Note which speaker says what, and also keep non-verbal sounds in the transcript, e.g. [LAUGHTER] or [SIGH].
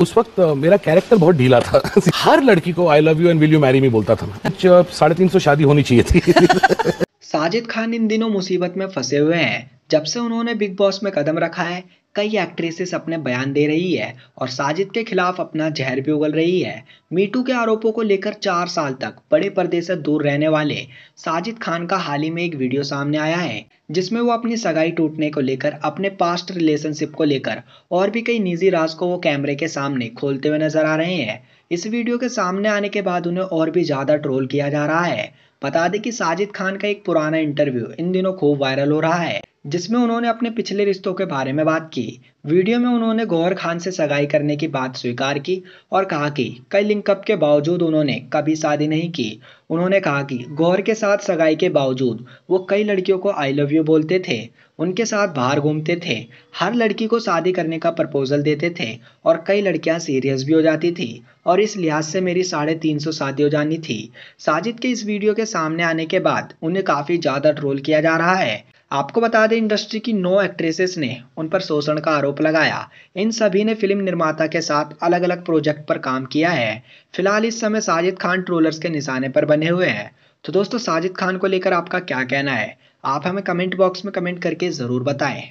Speaker 1: उस वक्त मेरा कैरेक्टर बहुत ढीला था [LAUGHS] हर लड़की को I love you and will you marry me बोलता था साढ़े तीन सौ शादी होनी चाहिए थी [LAUGHS]
Speaker 2: साजिद खान इन दिनों मुसीबत में फंसे हुए हैं जब से उन्होंने बिग बॉस में कदम रखा है कई एक्ट्रेसेस अपने बयान दे रही है और साजिद के खिलाफ अपना जहर भी उगल रही है मीटू के आरोपों को लेकर चार साल तक बड़े पर्दे से दूर रहने वाले साजिद खान का हाल ही में एक वीडियो सामने आया है जिसमें वो अपनी सगाई टूटने को लेकर अपने पास्ट रिलेशनशिप को लेकर और भी कई निजी राज को वो कैमरे के सामने खोलते हुए नजर आ रहे हैं इस वीडियो के सामने आने के बाद उन्हें और भी ज़्यादा ट्रोल किया जा रहा है बता दें कि साजिद खान का एक पुराना इंटरव्यू इन दिनों खूब वायरल हो रहा है जिसमें उन्होंने अपने पिछले रिश्तों के बारे में बात की वीडियो में उन्होंने गौहर खान से सगाई करने की बात स्वीकार की और कहा कि कई लिंकअप के बावजूद उन्होंने कभी शादी नहीं की उन्होंने कहा कि गौहर के साथ सगाई के बावजूद वो कई लड़कियों को आई लव यू बोलते थे उनके साथ बाहर घूमते थे हर लड़की को शादी करने का प्रपोजल देते थे और कई लड़कियां सीरियस भी हो जाती थी और इस लिहाज से मेरी साढ़े तीन सौ शादी हो जानी थी साजिद के इस वीडियो के सामने आने के बाद उन्हें काफ़ी ज़्यादा ट्रोल किया जा रहा है आपको बता दें इंडस्ट्री की नौ एक्ट्रेसेस ने उन पर शोषण का आरोप लगाया इन सभी ने फिल्म निर्माता के साथ अलग अलग प्रोजेक्ट पर काम किया है फिलहाल इस समय साजिद खान ट्रोलर्स के निशाने पर बने हुए हैं तो दोस्तों साजिद खान को लेकर आपका क्या कहना है आप हमें कमेंट बॉक्स में कमेंट करके ज़रूर बताएं